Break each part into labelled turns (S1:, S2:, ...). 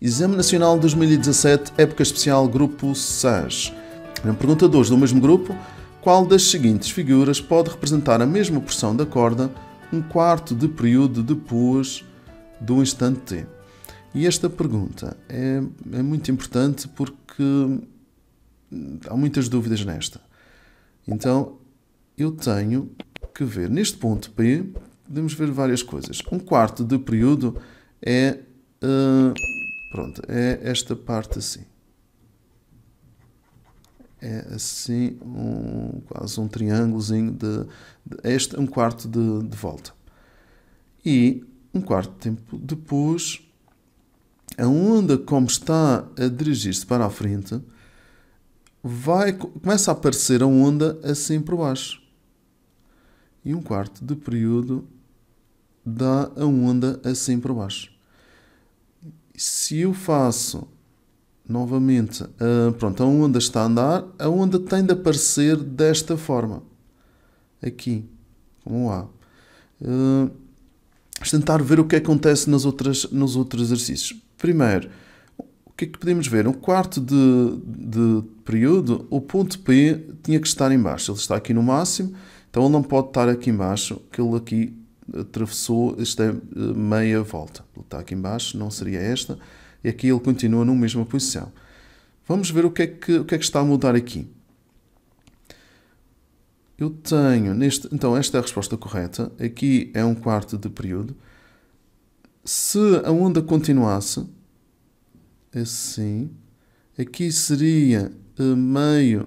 S1: Exame Nacional 2017, época especial, Grupo SAS. Pergunta 2 do mesmo grupo: qual das seguintes figuras pode representar a mesma porção da corda um quarto de período depois do instante T? E esta pergunta é, é muito importante porque há muitas dúvidas nesta. Então eu tenho que ver neste ponto P, podemos ver várias coisas. Um quarto de período é. Uh, Pronto, é esta parte assim. É assim, um, quase um triângulozinho de, de, é Este é um quarto de, de volta. E um quarto de tempo depois, a onda, como está a dirigir-se para a frente, vai, começa a aparecer a onda assim por baixo. E um quarto de período dá a onda assim por baixo se eu faço novamente, uh, pronto, a onda está a andar, a onda tem de aparecer desta forma. Aqui, como A. Uh, tentar ver o que acontece nas outras, nos outros exercícios. Primeiro, o que é que podemos ver? Um quarto de, de período, o ponto P tinha que estar em baixo. Ele está aqui no máximo, então ele não pode estar aqui em baixo, que ele aqui atravessou esta eh, meia volta. Ele está aqui embaixo, não seria esta. E aqui ele continua na mesma posição. Vamos ver o que, é que, o que é que está a mudar aqui. Eu tenho, neste, então esta é a resposta correta. Aqui é um quarto de período. Se a onda continuasse, assim, aqui seria eh, meio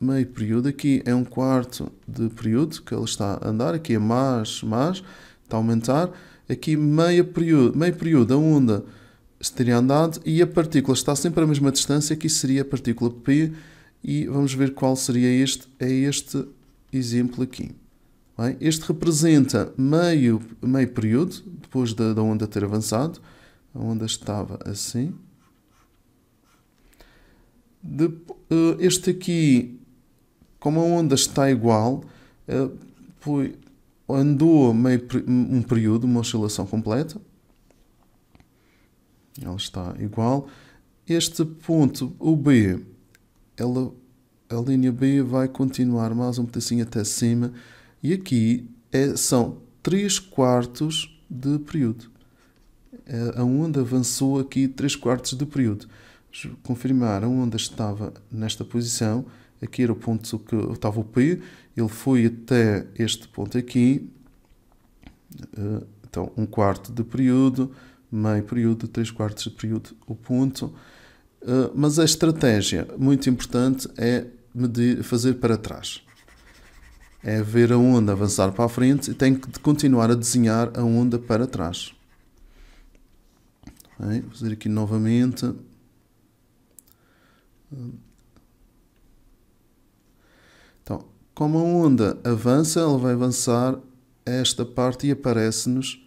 S1: meio período, aqui é um quarto de período que ele está a andar, aqui é mais, mais, está a aumentar, aqui meio período, meio período a onda teria andado e a partícula está sempre à mesma distância, aqui seria a partícula P e vamos ver qual seria este, é este exemplo aqui. Bem, este representa meio, meio período, depois da, da onda ter avançado, a onda estava assim. De, eh, este aqui como a onda está igual, eh, andou meio, um período, uma oscilação completa, ela está igual. Este ponto, o B, ela, a linha B vai continuar mais um pedacinho até cima, e aqui é, são 3 quartos de período. É, a onda avançou aqui 3 quartos de período. Confirmar, a onda estava nesta posição aqui era o ponto que estava o P, ele foi até este ponto aqui, eh, então um quarto de período, meio período, três quartos de período, o ponto. Eh, mas a estratégia, muito importante, é medir, fazer para trás. É ver a onda avançar para a frente e tem que continuar a desenhar a onda para trás. Vou fazer aqui novamente. Como a onda avança, ela vai avançar esta parte e aparece-nos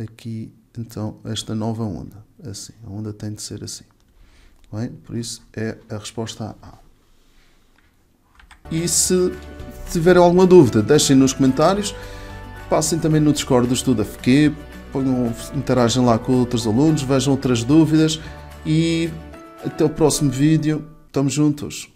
S1: aqui, então, esta nova onda. Assim, a onda tem de ser assim. Bem, por isso é a resposta A. E se tiverem alguma dúvida, deixem nos comentários. Passem também no Discord do Estudo FQ, interagem lá com outros alunos, vejam outras dúvidas e até o próximo vídeo. Estamos juntos!